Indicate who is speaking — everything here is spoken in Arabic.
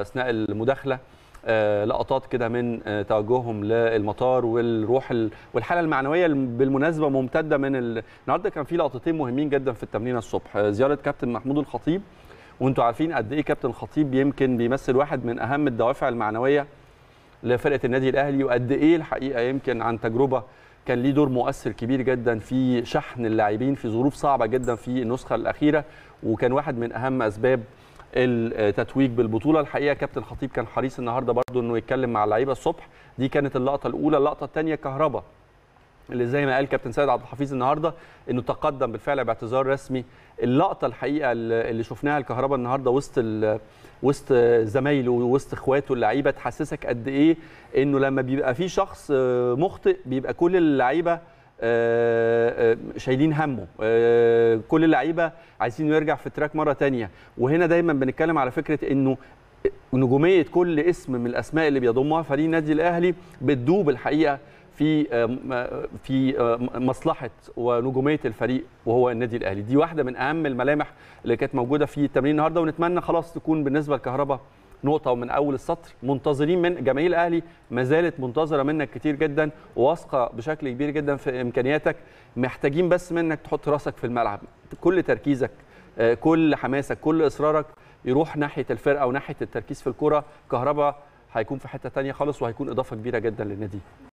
Speaker 1: اثناء المداخله آه، لقطات كده من آه، توجههم للمطار والروح والحاله المعنويه بالمناسبه ممتده من ال... النهارده كان في لقطتين مهمين جدا في التمرين الصبح آه، زياره كابتن محمود الخطيب وانتم عارفين قد ايه كابتن الخطيب يمكن بيمثل واحد من اهم الدوافع المعنويه لفرقه النادي الاهلي وقد ايه الحقيقه يمكن عن تجربه كان ليه دور مؤثر كبير جدا في شحن اللاعبين في ظروف صعبه جدا في النسخه الاخيره وكان واحد من اهم اسباب التتويج بالبطوله الحقيقه كابتن خطيب كان حريص النهارده برضه انه يتكلم مع اللعيبه الصبح دي كانت اللقطه الاولى اللقطه الثانيه كهربا اللي زي ما قال كابتن سيد عبد الحفيظ النهارده انه تقدم بالفعل باعتذار رسمي اللقطه الحقيقه اللي شفناها الكهرباء النهارده وسط وسط زمايله وسط اخواته اللعيبه تحسسك قد ايه انه لما بيبقى في شخص آه، مخطئ بيبقى كل اللعيبه آه، آه، شايلين همه آه، كل اللعيبه عايزين يرجع في التراك مره تانية وهنا دايما بنتكلم على فكره انه نجوميه كل اسم من الاسماء اللي بيضمها فريق النادي الاهلي بتدوب الحقيقه في في مصلحه ونجوميه الفريق وهو النادي الاهلي دي واحده من اهم الملامح اللي كانت موجوده في التمرين النهارده ونتمنى خلاص تكون بالنسبه لكهرباء نقطه ومن اول السطر منتظرين من جماهير الاهلي ما زالت منتظره منك كتير جدا واثقه بشكل كبير جدا في امكانياتك محتاجين بس منك تحط راسك في الملعب كل تركيزك آه، كل حماسك كل اصرارك يروح ناحيه الفرقه وناحيه التركيز في الكوره كهربا هيكون في حته تانية خالص وهيكون اضافه كبيره جدا للنادي